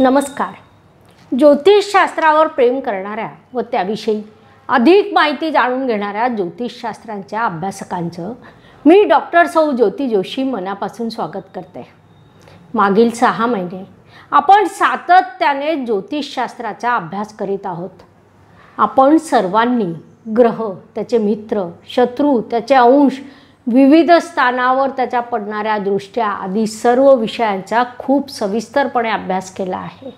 नमस्कार ज्योतिषशास्त्रावर प्रेम करणाऱ्या व त्याविषयी अधिक माहिती जाणून घेणाऱ्या ज्योतिषशास्त्रांच्या अभ्यासकांचं मी डॉक्टर सौ ज्योती जोशी मनापासून स्वागत करते मागील सहा महिने आपण सातत्याने ज्योतिषशास्त्राचा अभ्यास करीत आहोत आपण सर्वांनी ग्रह त्याचे मित्र शत्रू त्याचे अंश विविध स्थानावर त्याच्या पडणाऱ्या दृष्ट्या आदी सर्व विषयांचा खूप सविस्तरपणे अभ्यास केला आहे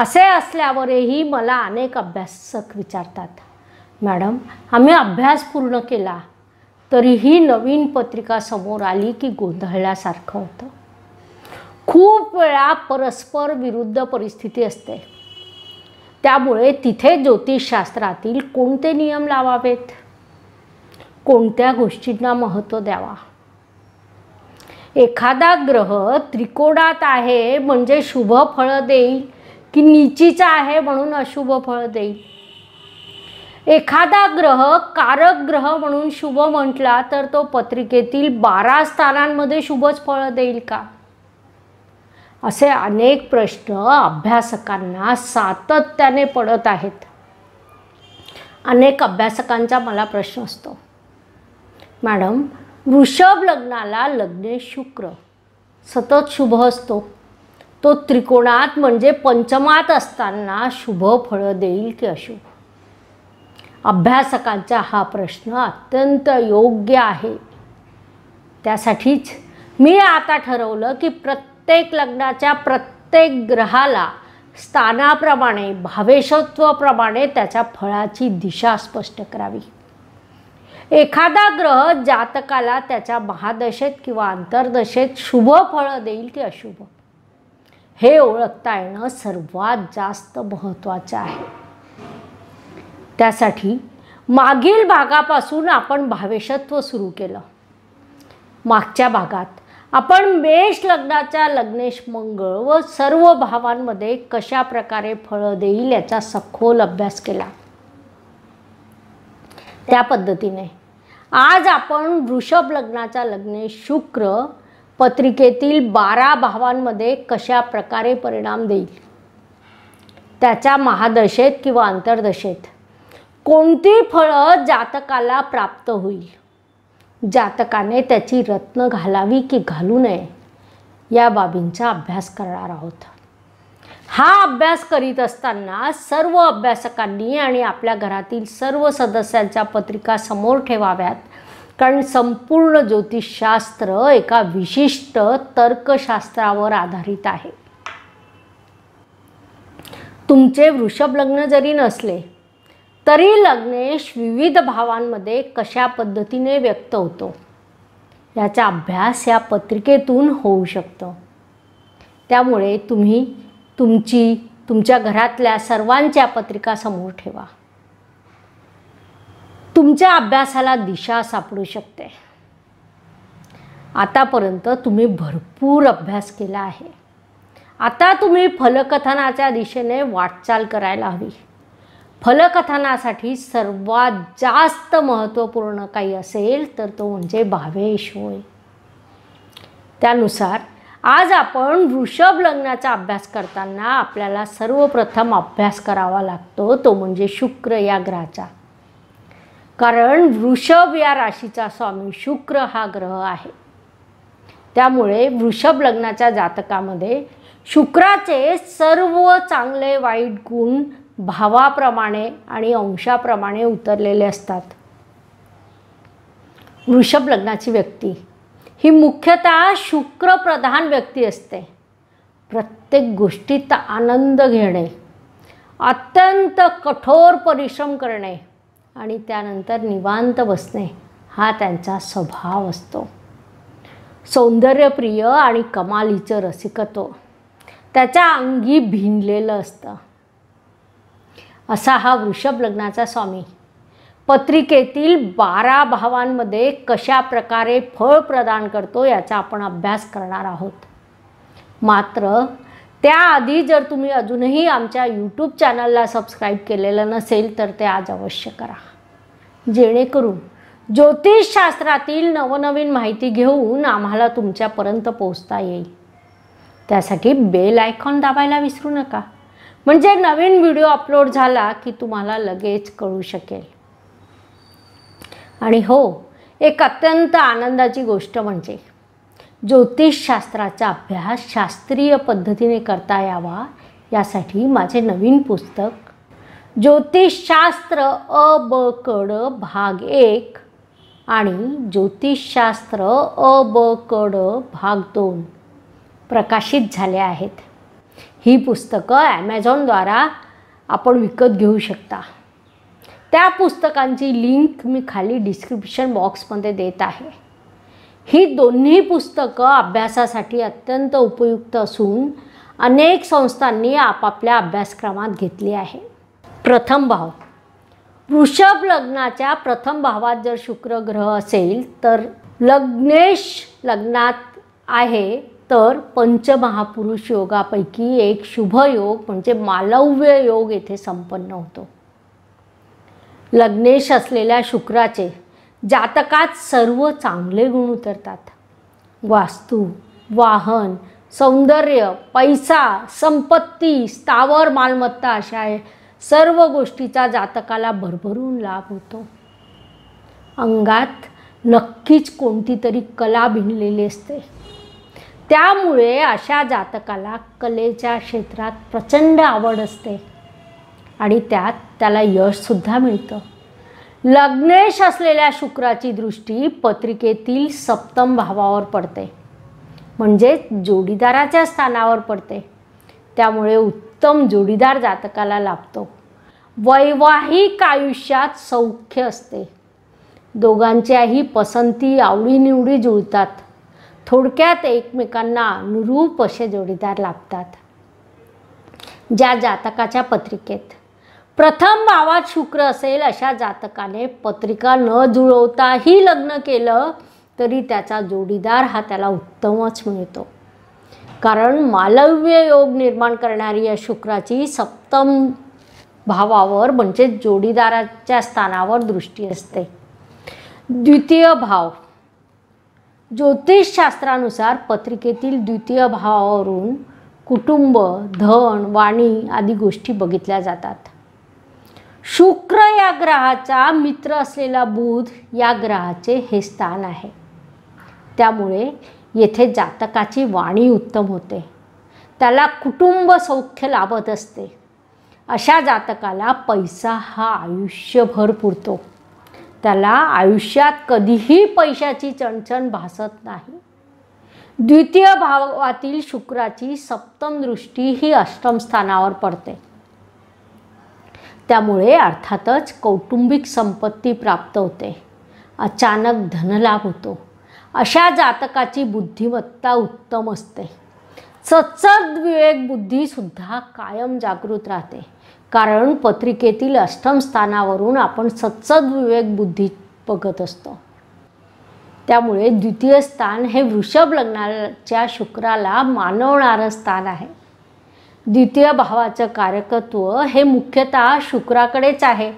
असे असल्यावरही मला अनेक अभ्यासक विचारतात मॅडम आम्ही अभ्यास पूर्ण केला तरीही नवीन पत्रिका समोर आली की गोंधळल्यासारखं होतं खूप वेळा परस्पर विरुद्ध परिस्थिती असते त्यामुळे तिथे ज्योतिषशास्त्रातील कोणते नियम लावावेत कोणत्या गोष्टींना महत्त्व द्यावा एखादा ग्रह त्रिकोणात आहे म्हणजे शुभ फळं देईल की निचीचा आहे म्हणून अशुभ फळ देईल एखादा ग्रह कारक ग्रह म्हणून शुभ म्हटला तर तो पत्रिकेतील बारा स्थानांमध्ये शुभच फळं देईल का असे अनेक प्रश्न अभ्यासकांना सातत्याने पडत आहेत अनेक अभ्यासकांचा मला प्रश्न असतो मॅडम वृषभ लग्नाला लग्ने शुक्र सतत शुभ असतो तो त्रिकोणात म्हणजे पंचमात असताना शुभ फळं देईल की अशुभ अभ्यासकांचा हा प्रश्न अत्यंत योग्य आहे त्यासाठीच मी आता ठरवलं की प्रत्येक लग्नाच्या प्रत्येक ग्रहाला स्थानाप्रमाणे भावेशत्वाप्रमाणे त्याच्या फळाची दिशा स्पष्ट करावी एखादा ग्रह जातकाला त्याच्या महादशेत किंवा अंतर्दशेत शुभ फळं देईल की अशुभ हे ओळखता येणं सर्वात जास्त महत्त्वाचं आहे त्यासाठी मागील भागापासून आपण भावेशत्व सुरू केलं मागच्या भागात आपण मेष लग्नाच्या लग्नेश मंगळ व सर्व भावांमध्ये कशा प्रकारे फळं देईल याचा सखोल अभ्यास केला त्या पद्धतीने आज आपण वृषभ लग्नाचा लग्ने शुक्र पत्रिकेतील बारा भावांमध्ये कशा प्रकारे परिणाम देईल त्याच्या महादशेत किंवा अंतर्दशेत कोणती फळं जातकाला प्राप्त होईल जातकाने त्याची रत्न घालावी की घालू नये या बाबींचा अभ्यास करणार आहोत हा अभ्यास करीत असताना सर्व अभ्यासकांनी आणि आपल्या घरातील सर्व सदस्यांच्या पत्रिका समोर ठेवाव्यात कारण संपूर्ण ज्योतिषशास्त्र एका विशिष्ट तर्कशास्त्रावर आधारित आहे तुमचे वृषभ लग्न जरी नसले तरी लग्नेश विविध भावांमध्ये कशा पद्धतीने व्यक्त होतो याचा अभ्यास या पत्रिकेतून होऊ शकतो त्यामुळे तुम्ही तुमची तुमच्या घरातल्या सर्वांच्या पत्रिका समोर ठेवा तुमच्या अभ्यासाला दिशा सापडू शकते आतापर्यंत तुम्ही भरपूर अभ्यास केला आहे आता तुम्ही फलकथनाच्या दिशेने वाटचाल करायला हवी फलकथनासाठी सर्वात जास्त महत्त्वपूर्ण काही असेल तर तो म्हणजे भावेश होय त्यानुसार आज आपण वृषभ लग्नाचा अभ्यास करताना आपल्याला सर्वप्रथम अभ्यास करावा लागतो तो म्हणजे शुक्र या ग्रहाचा कारण वृषभ या राशीचा स्वामी शुक्र हा ग्रह आहे त्यामुळे वृषभ लग्नाच्या जातकामध्ये शुक्राचे सर्व चांगले वाईट गुण भावाप्रमाणे आणि अंशाप्रमाणे उतरलेले असतात वृषभ लग्नाची व्यक्ती ही मुख्यतः शुक्रप्रधान व्यक्ती असते प्रत्येक गोष्टीत आनंद घेणे अत्यंत कठोर परिश्रम करणे आणि त्यानंतर निवांत बसणे हा त्यांचा स्वभाव असतो सौंदर्यप्रिय आणि कमालीचं रसिकत्व त्याच्या अंगी भिनलेलं असतं असा हा वृषभ लग्नाचा स्वामी पत्रिकेतील बारा भावांमध्ये कशा प्रकारे फळ प्रदान करतो याचा आपण अभ्यास करणार आहोत मात्र त्याआधी जर तुम्ही अजूनही आमच्या यूट्यूब चॅनलला सबस्क्राईब केलेलं नसेल तर ते आज अवश्य करा जेणेकरून ज्योतिषशास्त्रातील नवनवीन माहिती घेऊन आम्हाला तुमच्यापर्यंत पोहोचता येईल त्यासाठी बेल आयकॉन दाबायला विसरू नका म्हणजे नवीन व्हिडिओ अपलोड झाला की तुम्हाला लगेच कळू शकेल आणि हो एक अत्यंत आनंदाची गोष्ट म्हणजे ज्योतिषशास्त्राचा अभ्यास शास्त्रीय पद्धतीने करता यावा यासाठी माझे नवीन पुस्तक ज्योतिषशास्त्र अ ब कड भाग एक आणि ज्योतिषशास्त्र अ ब कड भाग दोन प्रकाशित झाले आहेत ही पुस्तकं ॲमेझॉनद्वारा आपण विकत घेऊ शकता त्या पुस्तकांची लिंक मी खाली डिस्क्रिप्शन बॉक्समध्ये देत आहे ही दोन्ही पुस्तकं अभ्यासासाठी अत्यंत उपयुक्त असून अनेक संस्थांनी आपापल्या अभ्यासक्रमात घेतली आहे प्रथम भाव वृषभ लग्नाच्या प्रथम भावात जर शुक्र ग्रह असेल तर लग्नेश लग्नात आहे तर पंचमहापुरुष योगापैकी एक शुभ योग म्हणजे मालव्य योग येथे संपन्न होतो लग्नेश असलेल्या शुक्राचे जातकात सर्व चांगले गुण उतरतात वास्तू वाहन सौंदर्य पैसा संपत्ती स्थावर मालमत्ता अशा सर्व गोष्टीचा जातकाला भरभरून लाभ होतो अंगात नक्कीच कोणती तरी कला भिनलेली असते त्यामुळे अशा जातकाला कलेच्या क्षेत्रात प्रचंड आवड असते आणि त्यात त्याला यशसुद्धा मिळतं लग्नेश असलेल्या शुक्राची दृष्टी पत्रिकेतील सप्तम भावावर पडते म्हणजे जोडीदाराच्या स्थानावर पडते त्यामुळे उत्तम जोडीदार जातकाला लाभतो वैवाहिक आयुष्यात सौख्य असते दोघांच्याही पसंती आवडीनिवडी जुळतात थोडक्यात एकमेकांना अनुरूप असे जोडीदार लाभतात ज्या जातकाच्या पत्रिकेत प्रथम भावात शुक्र असेल अशा जातकाने पत्रिका न जुळवताही लग्न केलं तरी त्याचा जोडीदार हा त्याला उत्तमच मिळतो कारण मालव्य योग निर्माण करणारी या शुक्राची सप्तम भावावर म्हणजे जोडीदाराच्या स्थानावर दृष्टी असते द्वितीय भाव ज्योतिषशास्त्रानुसार पत्रिकेतील द्वितीय भावावरून कुटुंब धन वाणी आदी गोष्टी बघितल्या जातात शुक्र या ग्रहाचा मित्र असलेला बुध या ग्रहाचे हे स्थान आहे त्यामुळे येथे जातकाची वाणी उत्तम होते त्याला कुटुंब सौख्य लाभत असते अशा जातकाला पैसा हा आयुष्यभर पुरतो त्याला आयुष्यात कधीही पैशाची चणचण भासत नाही द्वितीय भावातील शुक्राची सप्तम दृष्टी ही अष्टम स्थानावर पडते त्यामुळे अर्थातच कौटुंबिक संपत्ती प्राप्त होते अचानक धनलाभ होतो अशा जातकाची बुद्धिमत्ता उत्तम असते सचद विवेक बुद्धीसुद्धा कायम जागृत राहते कारण पत्रिकेतील अष्टम स्थानावरून आपण सचद विवेक बुद्धी बघत असतो त्यामुळे द्वितीय स्थान हे वृषभ लग्नाच्या शुक्राला मानवणारं स्थान आहे द्वितीय भावाचं कारकत्व हे मुख्यतः शुक्राकडेच आहे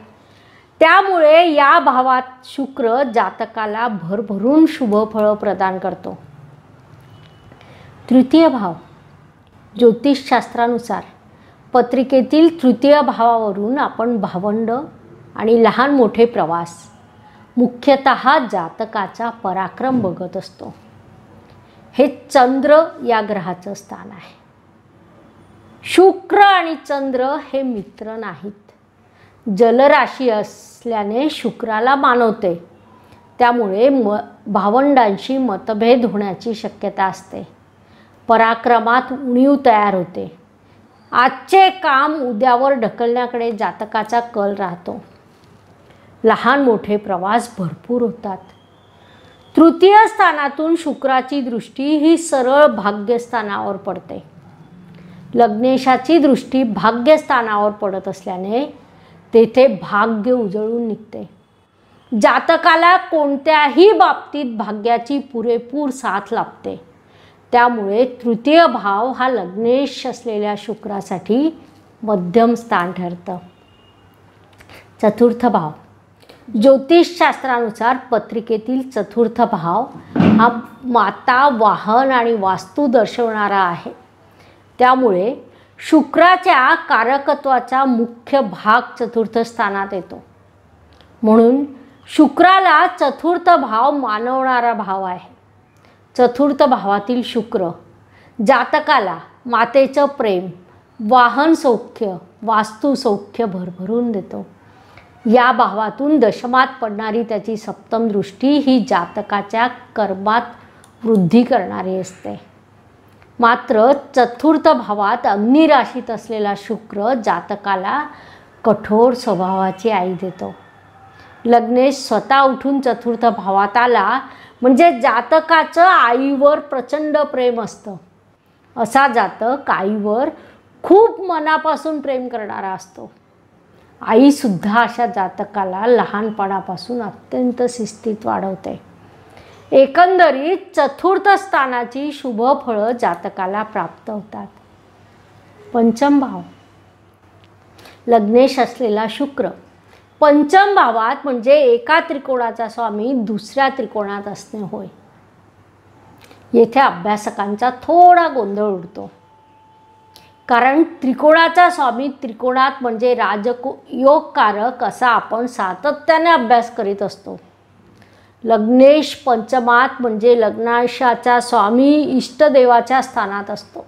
त्यामुळे या भावात शुक्र जातकाला भरभरून शुभ फळं प्रदान करतो तृतीय भाव ज्योतिषशास्त्रानुसार पत्रिकेतील तृतीय भावावरून आपण भावंड आणि लहान मोठे प्रवास मुख्यत जातकाचा पराक्रम बघत असतो हे चंद्र या ग्रहाचं स्थान आहे शुक्र आणि चंद्र हे मित्र नाहीत जलराशी असल्याने शुक्राला मानवते त्यामुळे म भावंडांशी मतभेद होण्याची शक्यता असते पराक्रमात उणीव तयार होते आजचे काम उद्यावर ढकलण्याकडे जातकाचा कल राहतो लहान मोठे प्रवास भरपूर होतात तृतीय स्थानातून शुक्राची दृष्टी ही सरळ भाग्यस्थानावर पडते लग्नेशाची दृष्टी भाग्यस्थानावर पडत असल्याने तेथे भाग्य उजळून निघते जातकाला कोणत्याही बाबतीत भाग्याची पुरेपूर साथ लाभते त्यामुळे तृतीय भाव हा लग्नेश असलेल्या शुक्रासाठी मध्यम स्थान ठरतं चतुर्थ भाव ज्योतिषशास्त्रानुसार पत्रिकेतील चतुर्थ भाव हा माता वाहन आणि वास्तू दर्शवणारा आहे त्यामुळे शुक्राच्या कारकत्वाचा मुख्य भाग चतुर्थ स्थानात येतो म्हणून शुक्राला चतुर्थ भाव मानवणारा भाव आहे चतुर्थ भावातील शुक्र जातकाला मातेचं प्रेम वाहन सौख्य वास्तुसौख्य भरभरून देतो या भावातून दशमात पडणारी त्याची सप्तम दृष्टी ही जातकाच्या कर्मात वृद्धी करणारी असते मात्र चतुर्थ भावात अग्निराशीत असलेला शुक्र जातकाला कठोर स्वभावाची आई देतो लग्नेश स्वतः उठून चतुर्थ भावात आला म्हणजे जातकाचं आईवर प्रचंड प्रेम असतं असा जातक आईवर खूप मनापासून प्रेम करणारा असतो आईसुद्धा अशा जातकाला लहानपणापासून अत्यंत शिस्तीत वाढवते एकंदरीत चतुर्थ स्थानाची शुभ फळं जातकाला प्राप्त होतात पंचम भाव लग्नेश असलेला शुक्र पंचम भावात म्हणजे एका त्रिकोणाचा स्वामी दुसऱ्या त्रिकोणात असणे होय येथे अभ्यासकांचा थोडा गोंधळ उडतो कारण त्रिकोणाचा स्वामी त्रिकोणात म्हणजे राजको योगकारक असा आपण सातत्याने अभ्यास करीत असतो लग्नेश पंचमात म्हणजे लग्नाशाचा स्वामी इष्टदेवाच्या स्थानात असतो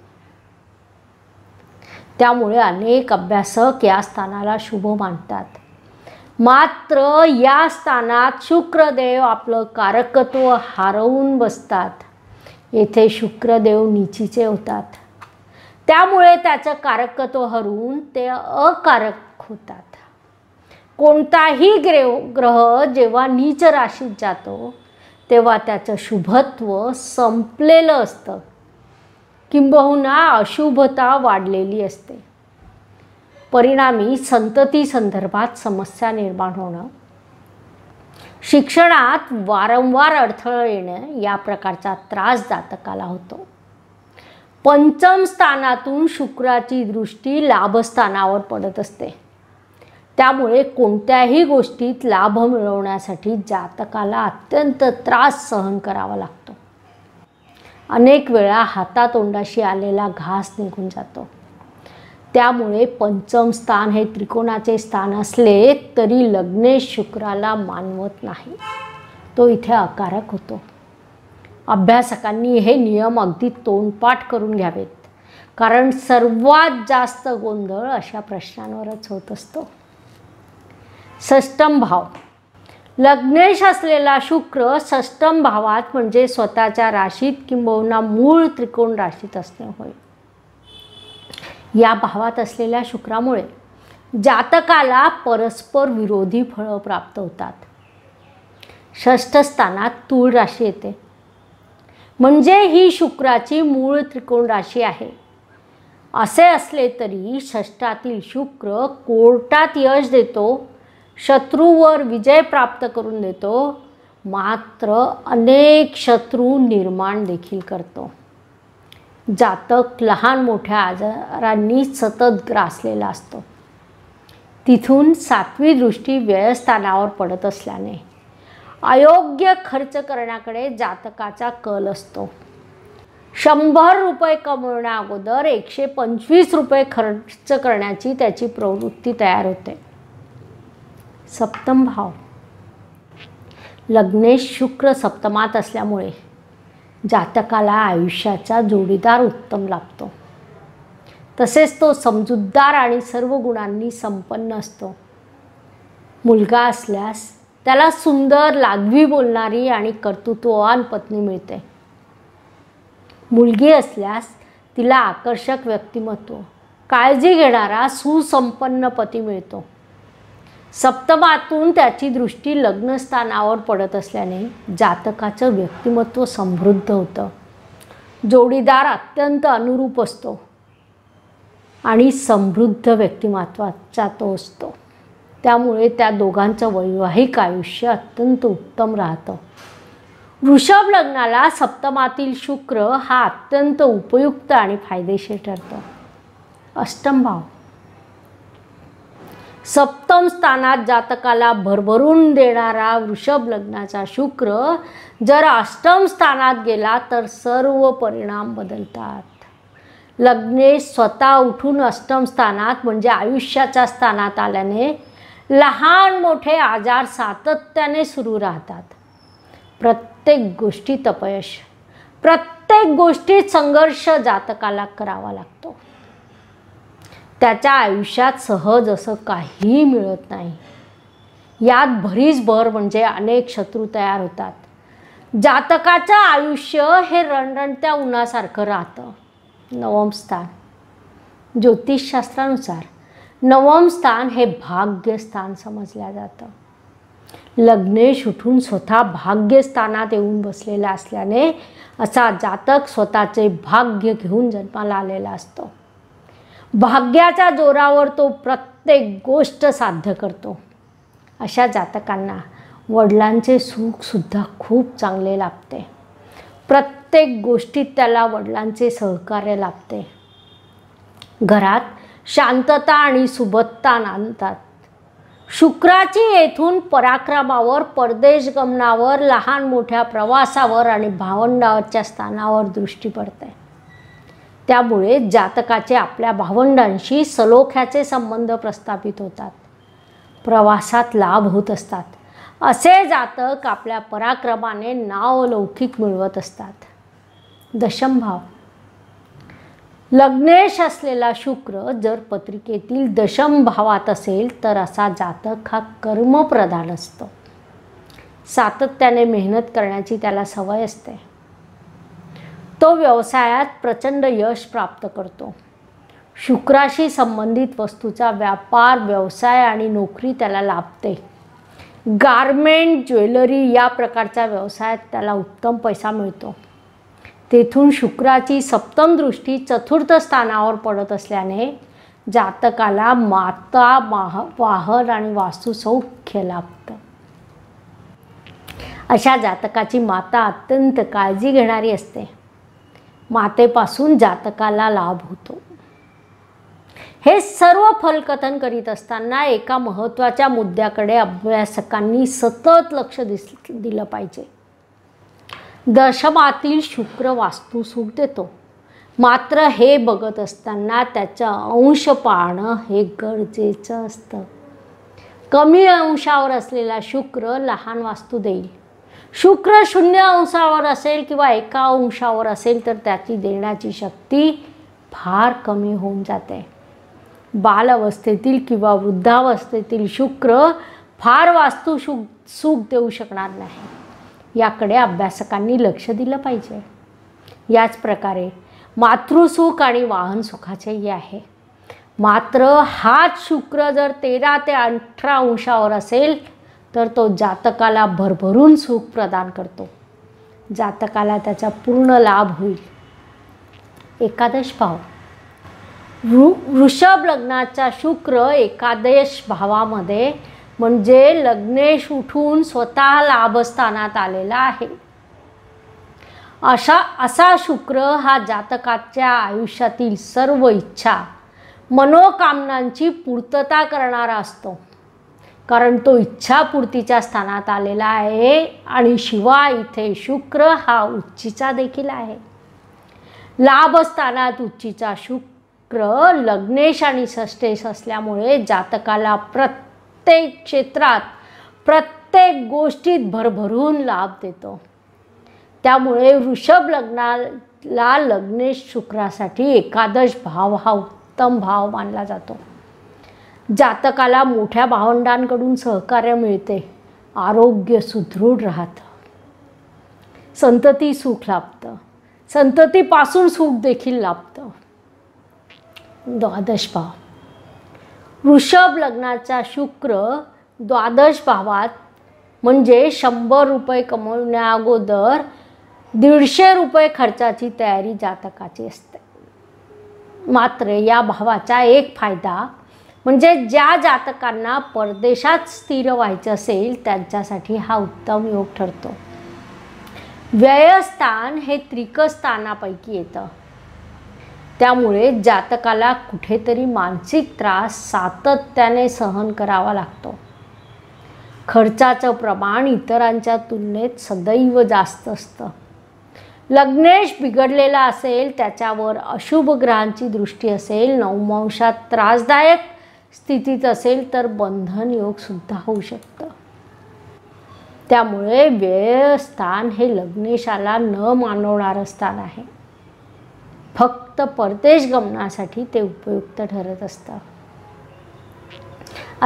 त्यामुळे अनेक अभ्यासक या स्थानाला शुभ मानतात मात्र या स्थानात शुक्रदेव आपलं कारकत्व हरवून बसतात येथे शुक्रदेव निचीचे होतात त्यामुळे त्याचं कारकत्व हरवून ते अकारक होतात कोणताही ग्रेव ग्रह जेव्हा नीच राशीत जातो तेव्हा त्याचं शुभत्व संपलेलं असतं किंबहुना अशुभता वाढलेली असते परिणामी संतती संदर्भात समस्या निर्माण होणं शिक्षणात वारंवार अडथळं येणं या प्रकारचा त्रास जातकाला होतो पंचम स्थानातून शुक्राची दृष्टी लाभस्थानावर पडत असते त्यामुळे कोणत्याही गोष्टीत लाभ मिळवण्यासाठी जातकाला अत्यंत त्रास सहन करावा लागतो अनेक वेळा हातातोंडाशी आलेला घास निघून जातो त्यामुळे पंचम स्थान हे त्रिकोणाचे स्थान असले तरी लग्नेश शुक्राला मानवत नाही तो इथे अकारक होतो अभ्यासकांनी हे नियम अगदी तोंडपाठ करून घ्यावेत कारण सर्वात जास्त गोंधळ अशा प्रश्नांवरच होत असतो सष्टम भाव लग्नेश असलेला शुक्र सष्टम भावात म्हणजे स्वतःच्या राशीत किंबहुना मूळ त्रिकोण राशीत असणे होय या भावात असलेल्या शुक्रामुळे जातकाला परस्पर विरोधी फळं प्राप्त होतात स्थानात तूळ राशी येते म्हणजे ही शुक्राची मूळ त्रिकोण राशी आहे असे असले तरी षष्ठातील शुक्र कोर्टात यश देतो शत्रूवर विजय प्राप्त करून देतो मात्र अनेक शत्रू निर्माण देखील करतो जातक लहान मोठ्या आजारांनी सतत ग्रासलेला असतो तिथून सातवी दृष्टी व्ययस्थानावर पडत असल्याने अयोग्य खर्च करण्याकडे जातकाचा कल असतो शंभर रुपये कमवण्या अगोदर एकशे पंचवीस रुपये खर्च करण्याची त्याची प्रवृत्ती तयार होते सप्तम भाव लग्नेश शुक्र सप्तमात असल्यामुळे जातकाला आयुष्याचा जोडीदार उत्तम लाभतो तसेच तो समजूतदार आणि सर्व गुणांनी संपन्न असतो मुलगा असल्यास त्याला सुंदर लागवी बोलणारी आणि कर्तृत्ववान पत्नी मिळते मुलगी असल्यास तिला आकर्षक व्यक्तिमत्व काळजी घेणारा सुसंपन्न पती मिळतो सप्तमातून त्याची दृष्टी लग्नस्थानावर पडत असल्याने जातकाचं व्यक्तिमत्व समृद्ध होतं जोडीदार अत्यंत अनुरूप असतो आणि समृद्ध व्यक्तिमत्वाचा तो असतो त्यामुळे त्या दोघांचं वैवाहिक आयुष्य अत्यंत उत्तम राहतं वृषभ लग्नाला सप्तमातील शुक्र हा अत्यंत उपयुक्त आणि फायदेशीर ठरतो अष्टमभाव सप्तम स्थानात जातकाला भरभरून देणारा वृषभ लग्नाचा शुक्र जर अष्टम स्थानात गेला तर सर्व परिणाम बदलतात लग्ने स्वतः उठून अष्टम स्थानात म्हणजे आयुष्याच्या स्थानात आल्याने लहान मोठे आजार सातत्याने सुरू राहतात प्रत्येक गोष्टीत अपयश प्रत्येक गोष्टीत संघर्ष जातकाला करावा लागतो त्याच्या आयुष्यात सहज असं काहीही मिळत नाही यात भरीच भर म्हणजे अनेक शत्रू तयार होतात जातकाचं आयुष्य हे रणरणत्या उन्हासारखं राहतं नवम स्थान ज्योतिषशास्त्रानुसार नवम स्थान हे भाग्यस्थान समजलं जातं लग्नेश उठून स्वतः भाग्यस्थानात येऊन बसलेला असल्याने असा जातक स्वतःचे भाग्य घेऊन जन्माला आलेला असतो भाग्याच्या जोरावर तो प्रत्येक गोष्ट साध्य करतो अशा जातकांना वडिलांचे सुखसुद्धा खूप चांगले लाभते प्रत्येक गोष्टीत त्याला वडिलांचे सहकार्य लाभते घरात शांतता आणि सुबत्ता नांदतात शुक्राची येथून पराक्रमावर परदेश गमनावर लहान मोठ्या प्रवासावर आणि भावंडावरच्या स्थानावर दृष्टी पडते त्यामुळे जातकाचे आपल्या भावंडांशी सलोख्याचे संबंध प्रस्थापित होतात प्रवासात लाभ होत असतात असे जातक आपल्या पराक्रमाने नावलौकिक मिळवत असतात दशमभाव लग्नेश असलेला शुक्र जर पत्रिकेतील दशम भावात असेल तर असा जातक हा कर्मप्रधान असतो सातत्याने मेहनत करण्याची त्याला सवय असते तो व्यवसायात प्रचंड यश प्राप्त करतो शुक्राशी संबंधित वस्तूचा व्यापार व्यवसाय आणि नोकरी त्याला लाभते गारमेंट ज्वेलरी या प्रकारच्या व्यवसायात त्याला उत्तम पैसा मिळतो तेथून शुक्राची सप्तम दृष्टी चतुर्थ स्थानावर पडत असल्याने जातकाला माता माह वाहन आणि सौख्य लाभतं अशा जातकाची माता अत्यंत काळजी घेणारी असते मातेपासून जातकाला लाभ होतो हे सर्व फलकथन करीत असताना एका महत्त्वाच्या मुद्द्याकडे अभ्यासकांनी सतत लक्ष दिस दिलं पाहिजे दशमातील शुक्र वास्तू सुख देतो मात्र हे बघत असताना त्याचं अंश पाहणं हे गरजेचं असतं कमी अंशावर असलेला शुक्र लहान वास्तू देईल शुक्र शून्य अंशावर असेल किंवा एका अंशावर असेल तर त्याची देण्याची शक्ती फार कमी होऊन जाते बाल अवस्थेतील किंवा वृद्धावस्थेतील शुक्र फार वास्तू सुख सुख देऊ शकणार नाही याकडे अभ्यासकांनी लक्ष दिलं पाहिजे याच प्रकारे मातृसुख आणि वाहन सुखाचेही आहे मात्र हाच शुक्र जर तेरा ते अठरा अंशावर असेल तर तो जातकाला भरभरून सुख प्रदान करतो जातकाला त्याचा पूर्ण लाभ होईल एकादश भाव वृ वृषभ लग्नाचा शुक्र एकादश भावामध्ये म्हणजे लग्नेश उठून स्वतः लाभस्थानात आलेला आहे अशा असा शुक्र हा जातकाच्या आयुष्यातील सर्व इच्छा मनोकामनांची पूर्तता करणारा असतो कारण तो इच्छापूर्तीच्या स्थानात आलेला आहे आणि शिवाय इथे शुक्र हा उच्चीचा देखील आहे लाभस्थानात उच्चीचा शुक्र लग्नेश आणि षष्टेश असल्यामुळे जातकाला प्रत्येक क्षेत्रात प्रत्येक गोष्टीत भरभरून लाभ देतो त्यामुळे वृषभ लग्नाला लग्नेश शुक्रासाठी एकादश भाव हा उत्तम भाव मानला जातो जातकाला मोठ्या भावंडांकडून सहकार्य मिळते आरोग्य सुदृढ राहतं संतती सुख लाभतं संततीपासून सुख देखील लाभतं द्वादश भाव वृषभ लग्नाचा शुक्र द्वादश भावात म्हणजे शंभर रुपये कमवण्या अगोदर दीडशे रुपये खर्चाची तयारी जातकाची असते मात्र या भावाचा एक फायदा म्हणजे ज्या जातकांना परदेशात स्थिर व्हायचं असेल त्यांच्यासाठी हा उत्तम योग ठरतो व्ययस्थान हे त्रिकस्थानापैकी येतं त्यामुळे जातकाला कुठेतरी मानसिक त्रास सातत्याने सहन करावा लागतो खर्चाचं प्रमाण इतरांच्या तुलनेत सदैव जास्त असतं लग्नेश बिघडलेला असेल त्याच्यावर अशुभ ग्रहांची दृष्टी असेल नवमांशात त्रासदायक स्थितीत असेल तर बंधन सुद्धा होऊ शकतं त्यामुळे वेळ स्थान हे लग्नेशाला न मानवणारं स्थान आहे फक्त परदेश गमनासाठी ते उपयुक्त ठरत असतं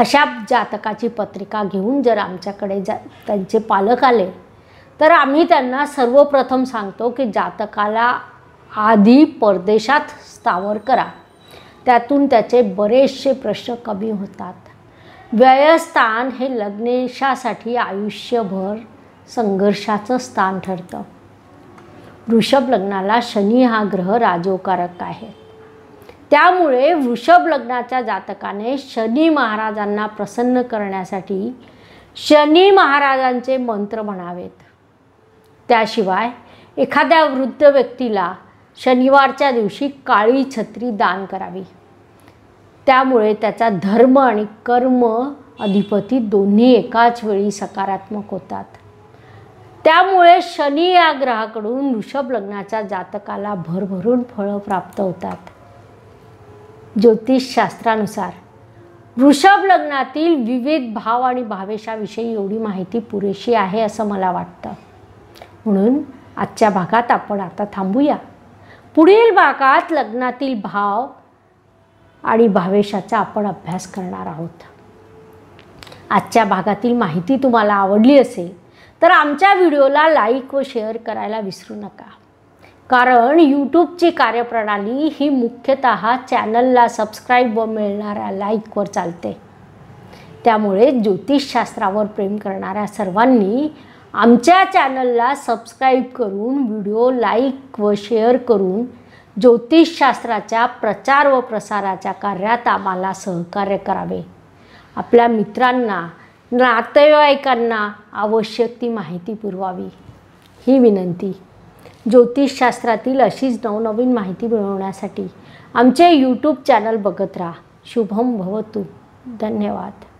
अशा जातकाची पत्रिका घेऊन जर आमच्याकडे जा त्यांचे पालक आले तर आम्ही त्यांना सर्वप्रथम सांगतो की जातकाला आधी परदेशात स्थावर करा त्यातून त्याचे बरेचसे प्रश्न कमी होतात व्ययस्थान हे लग्नेशासाठी आयुष्यभर संघर्षाचं स्थान ठरतं वृषभ लग्नाला शनी हा ग्रह राजोकारक आहे त्यामुळे वृषभ लग्नाच्या जातकाने शनी महाराजांना प्रसन्न करण्यासाठी शनी महाराजांचे मंत्र म्हणावेत त्याशिवाय एखाद्या वृद्ध व्यक्तीला शनिवारच्या दिवशी काळी छत्री दान करावी त्यामुळे त्याचा धर्म आणि कर्म अधिपती दोन्ही एकाच वेळी सकारात्मक होतात त्यामुळे शनी या ग्रहाकडून वृषभ लग्नाच्या जातकाला भरभरून फळं प्राप्त होतात ज्योतिषशास्त्रानुसार वृषभ लग्नातील विविध भाव आणि भावेशाविषयी एवढी माहिती पुरेशी आहे असं मला वाटतं म्हणून आजच्या भागात आपण आता थांबूया पुढील भागात लग्नातील भाव आणि भावेशाचा आपण अभ्यास करणार आहोत आजच्या भागातील माहिती तुम्हाला आवडली असेल तर आमच्या व्हिडिओला लाईक व शेअर करायला विसरू नका कारण यूट्यूबची कार्यप्रणाली ही मुख्यतः चॅनलला सबस्क्राईब व मिळणाऱ्या लाईकवर चालते त्यामुळे ज्योतिषशास्त्रावर प्रेम करणाऱ्या सर्वांनी आमच्या चॅनलला सबस्क्राईब करून व्हिडिओ लाईक व शेअर करून ज्योतिषशास्त्राच्या प्रचार व प्रसाराच्या कार्यात आम्हाला सहकार्य करावे आपल्या मित्रांना नातेवाईकांना आवश्यक ती माहिती पुरवावी ही विनंती ज्योतिषशास्त्रातील अशीच नवनवीन माहिती मिळवण्यासाठी आमचे यूट्यूब चॅनल बघत राहा शुभम भवतू धन्यवाद